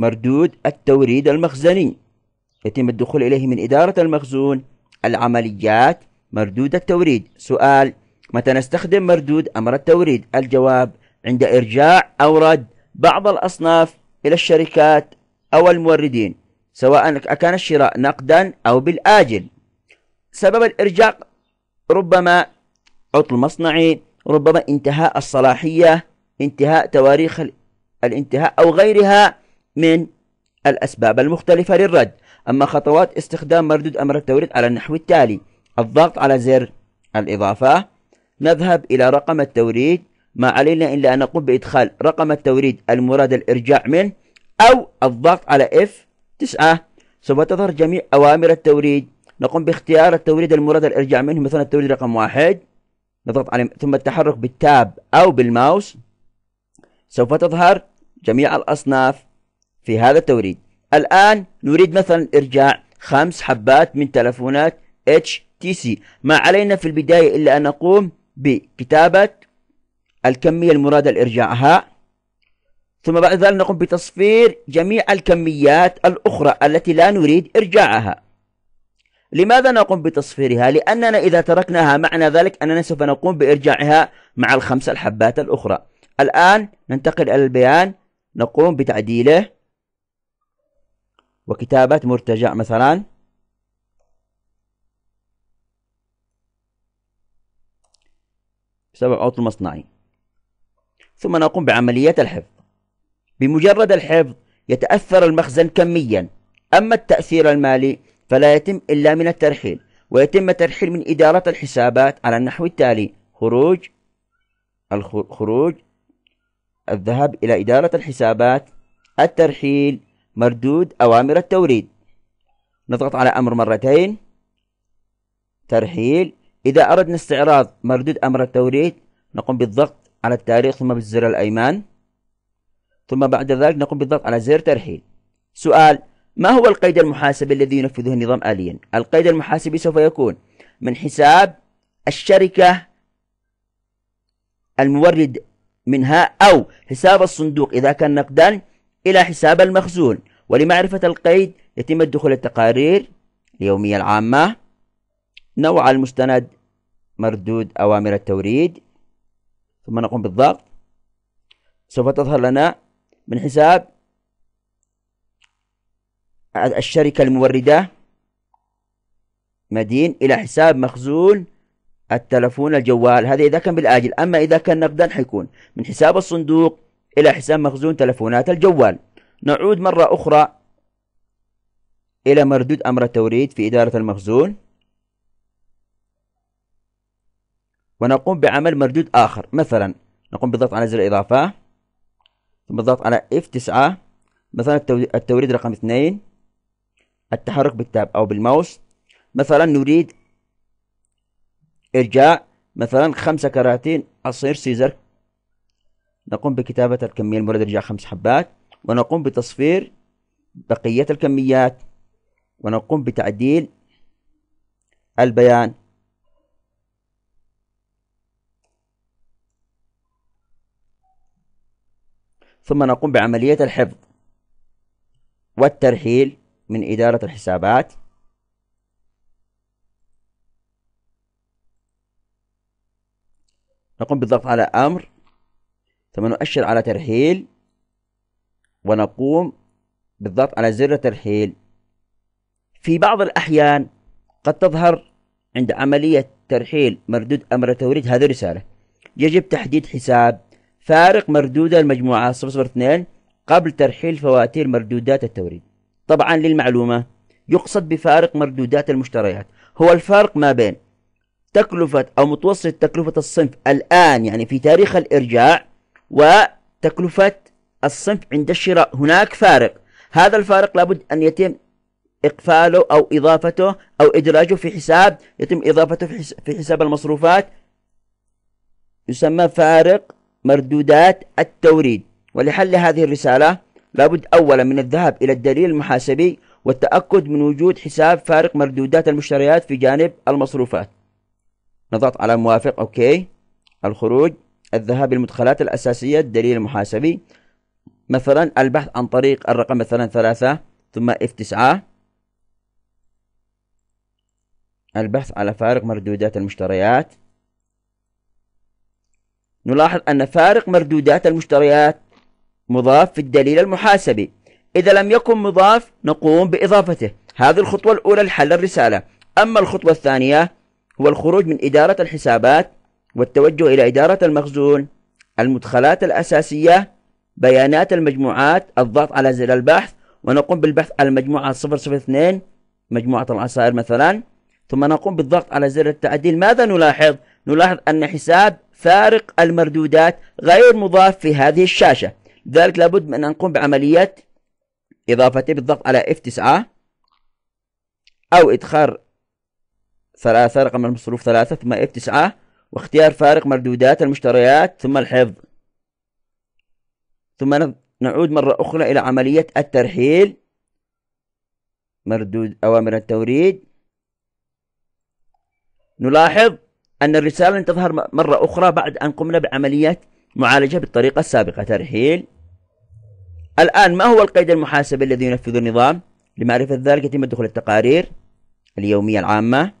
مردود التوريد المخزني يتم الدخول إليه من إدارة المخزون العمليات مردود التوريد سؤال متى نستخدم مردود أمر التوريد الجواب عند إرجاع أو رد بعض الأصناف إلى الشركات أو الموردين سواء كان الشراء نقدا أو بالآجل سبب الإرجاع ربما عطل مصنعي ربما انتهاء الصلاحية انتهاء تواريخ الانتهاء أو غيرها من الأسباب المختلفة للرد أما خطوات استخدام مردود أمر التوريد على النحو التالي الضغط على زر الإضافة نذهب إلى رقم التوريد ما علينا إلا أن نقوم بإدخال رقم التوريد المراد الإرجاع منه أو الضغط على F9 سوف تظهر جميع أوامر التوريد نقوم باختيار التوريد المراد الإرجاع منه مثلا التوريد رقم واحد نضغط عليه ثم التحرك بالتاب أو بالماوس سوف تظهر جميع الأصناف في هذا التوريد الآن نريد مثلا إرجاع خمس حبات من تلفونات HTC ما علينا في البداية إلا أن نقوم بكتابة الكمية المرادة لإرجاعها ثم بعد ذلك نقوم بتصفير جميع الكميات الأخرى التي لا نريد إرجاعها لماذا نقوم بتصفيرها؟ لأننا إذا تركناها معنى ذلك أننا سوف نقوم بإرجاعها مع الخمس الحبات الأخرى الآن ننتقل إلى البيان نقوم بتعديله وكتابة مرتجع مثلا بسبب عطل مصنعي ثم نقوم بعملية الحفظ بمجرد الحفظ يتأثر المخزن كميا أما التأثير المالي فلا يتم إلا من الترحيل ويتم الترحيل من إدارة الحسابات على النحو التالي خروج الخروج الذهاب إلى إدارة الحسابات الترحيل مردود أوامر التوريد نضغط على أمر مرتين ترحيل إذا أردنا استعراض مردود أمر التوريد نقوم بالضغط على التاريخ ثم بالزر الأيمن ثم بعد ذلك نقوم بالضغط على زر ترحيل سؤال ما هو القيد المحاسبي الذي ينفذه النظام آليا؟ القيد المحاسبي سوف يكون من حساب الشركة المورد منها أو حساب الصندوق إذا كان نقدا إلى حساب المخزون ولمعرفة القيد يتم الدخول التقارير اليومية العامة نوع المستند مردود أوامر التوريد ثم نقوم بالضغط سوف تظهر لنا من حساب الشركة الموردة مدين إلى حساب مخزون التلفون الجوال هذا إذا كان بالآجل أما إذا كان نقدا حيكون من حساب الصندوق إلى حساب مخزون تلفونات الجوال نعود مرة أخرى إلى مردود أمر التوريد في إدارة المخزون ونقوم بعمل مردود آخر مثلا نقوم بالضغط على زر الإضافة ثم الضغط على F9 مثلا التوريد رقم اثنين التحرك بالتاب أو بالماوس مثلا نريد إرجاع مثلا خمسة كراتين عصير سيزر نقوم بكتابة الكمية المريدة رجع خمس حبات ونقوم بتصفير بقية الكميات ونقوم بتعديل البيان ثم نقوم بعملية الحفظ والترحيل من إدارة الحسابات نقوم بالضغط على أمر ثم نؤشر على ترحيل ونقوم بالضغط على زر ترحيل في بعض الأحيان قد تظهر عند عملية ترحيل مردود أمر توريد هذه الرسالة يجب تحديد حساب فارق مردود المجموعة 002 قبل ترحيل فواتير مردودات التوريد طبعا للمعلومة يقصد بفارق مردودات المشتريات هو الفارق ما بين تكلفة أو متوسط تكلفة الصنف الآن يعني في تاريخ الإرجاع وتكلفة الصنف عند الشراء هناك فارق هذا الفارق لابد أن يتم إقفاله أو إضافته أو إدراجه في حساب يتم إضافته في حساب المصروفات يسمى فارق مردودات التوريد ولحل هذه الرسالة لابد أولا من الذهاب إلى الدليل المحاسبي والتأكد من وجود حساب فارق مردودات المشتريات في جانب المصروفات نضغط على موافق أوكي الخروج الذهاب للمدخلات الأساسية الدليل المحاسبي مثلا البحث عن طريق الرقم مثلا ثلاثة ثم اف تسعة البحث على فارق مردودات المشتريات نلاحظ أن فارق مردودات المشتريات مضاف في الدليل المحاسبي إذا لم يكن مضاف نقوم بإضافته هذه الخطوة الأولى لحل الرسالة أما الخطوة الثانية هو الخروج من إدارة الحسابات والتوجه إلى إدارة المخزون المدخلات الأساسية بيانات المجموعات الضغط على زر البحث ونقوم بالبحث على المجموعة 002 مجموعة العصائر مثلا ثم نقوم بالضغط على زر التعديل ماذا نلاحظ؟ نلاحظ أن حساب فارق المردودات غير مضاف في هذه الشاشة لذلك لابد من أن نقوم بعملية إضافته بالضغط على F9 أو إدخال ثلاثة رقم المصروف ثلاثة ثم F9 واختيار فارق مردودات المشتريات ثم الحفظ ثم نعود مرة أخرى إلى عملية الترحيل مردود أوامر التوريد نلاحظ أن الرسالة لن تظهر مرة أخرى بعد أن قمنا بعملية معالجة بالطريقة السابقة ترحيل الآن ما هو القيد المحاسبي الذي ينفذه النظام؟ لمعرفة ذلك يتم دخول التقارير اليومية العامة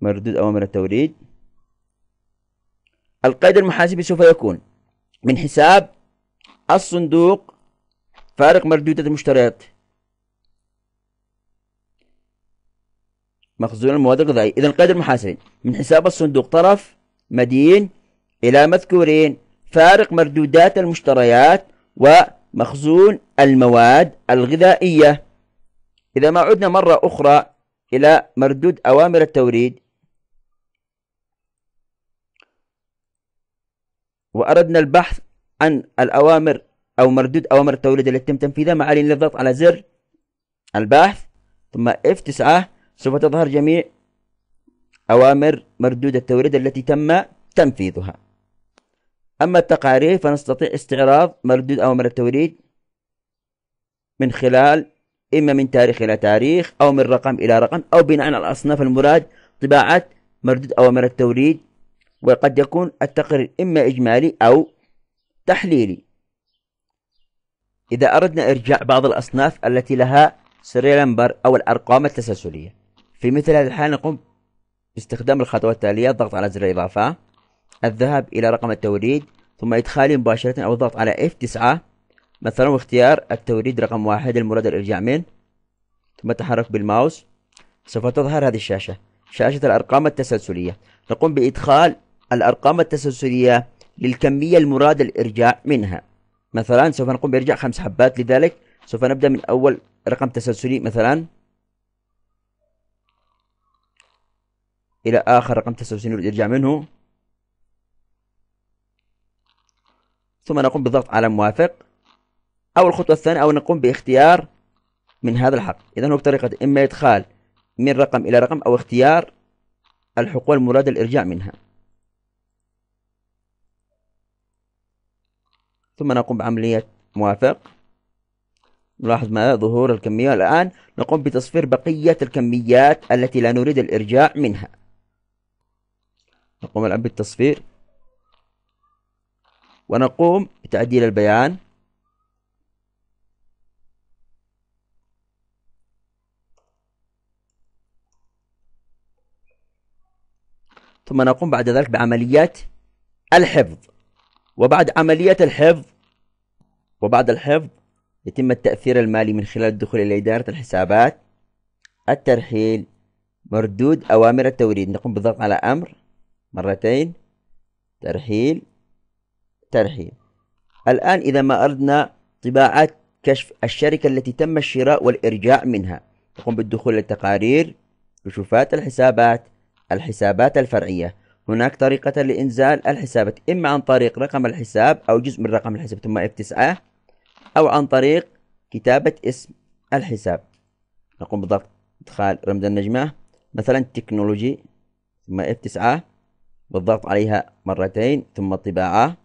مردود أوامر التوريد القيد المحاسبي سوف يكون من حساب الصندوق فارق مردودة المشتريات مخزون المواد الغذائية إذا القيد المحاسبي من حساب الصندوق طرف مدين إلى مذكورين فارق مردودات المشتريات ومخزون المواد الغذائية إذا ما عدنا مرة أخرى إلى مردود أوامر التوريد وأردنا البحث عن الأوامر أو مردود أوامر التوليد التي تم تنفيذها مع الضغط على زر البحث ثم F9 سوف تظهر جميع أوامر مردود التوريد التي تم تنفيذها أما التقارير فنستطيع استعراض مردود أوامر التوريد من خلال إما من تاريخ إلى تاريخ أو من رقم إلى رقم أو بناء على الأصناف المراد طباعة مردود أوامر التوريد وقد يكون التقرير إما إجمالي أو تحليلي إذا أردنا إرجاع بعض الأصناف التي لها سريال نمبر أو الأرقام التسلسلية في مثل هذه الحالة نقوم باستخدام الخطوات التالية الضغط على زر الإضافة الذهاب إلى رقم التوريد ثم إدخاله مباشرة أو الضغط على F9 مثلا واختيار التوريد رقم واحد المراد الإرجاع منه ثم تحرك بالماوس سوف تظهر هذه الشاشة شاشة الأرقام التسلسلية نقوم بإدخال الأرقام التسلسلية للكمية المراد الإرجاع منها مثلا سوف نقوم بإرجاع خمس حبات لذلك سوف نبدأ من أول رقم تسلسلي مثلا إلى آخر رقم تسلسلي نريد الإرجاع منه ثم نقوم بالضغط على موافق أو الخطوة الثانية أو نقوم باختيار من هذا الحق إذا هو بطريقة إما إدخال من رقم إلى رقم أو اختيار الحقول المراد الإرجاع منها ثم نقوم بعملية موافق نلاحظ ما ظهور الكمية الآن نقوم بتصفير بقية الكميات التي لا نريد الإرجاع منها نقوم الآن بالتصفير ونقوم بتعديل البيان ثم نقوم بعد ذلك بعمليات الحفظ وبعد عملية الحفظ وبعد الحفظ يتم التأثير المالي من خلال الدخول إلى إدارة الحسابات الترحيل مردود أوامر التوريد نقوم بالضغط على أمر مرتين ترحيل ترحيل الآن إذا ما أردنا طباعة كشف الشركة التي تم الشراء والإرجاع منها نقوم بالدخول للتقارير كشوفات الحسابات الحسابات الفرعية هناك طريقة لإنزال الحسابات إما عن طريق رقم الحساب أو جزء من رقم الحساب ثم اف 9 أو عن طريق كتابة اسم الحساب نقوم بضغط إدخال رمز النجمة مثلا تكنولوجي ثم اف 9 بالضغط عليها مرتين ثم الطباعة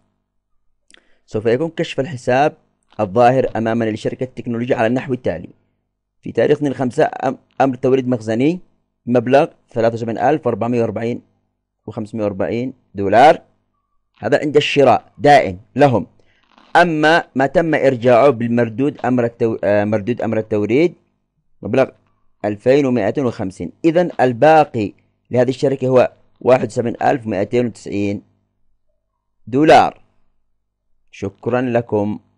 سوف يكون كشف الحساب الظاهر أمامنا لشركة تكنولوجيا على النحو التالي في تاريخ 2 5 أمر توريد مخزني مبلغ 73440 و540 دولار هذا عند الشراء دائم لهم أما ما تم إرجاعه بالمردود أمر التو... آه، مردود أمر التوريد مبلغ 2250 إذا الباقي لهذه الشركة هو 71290 دولار شكرا لكم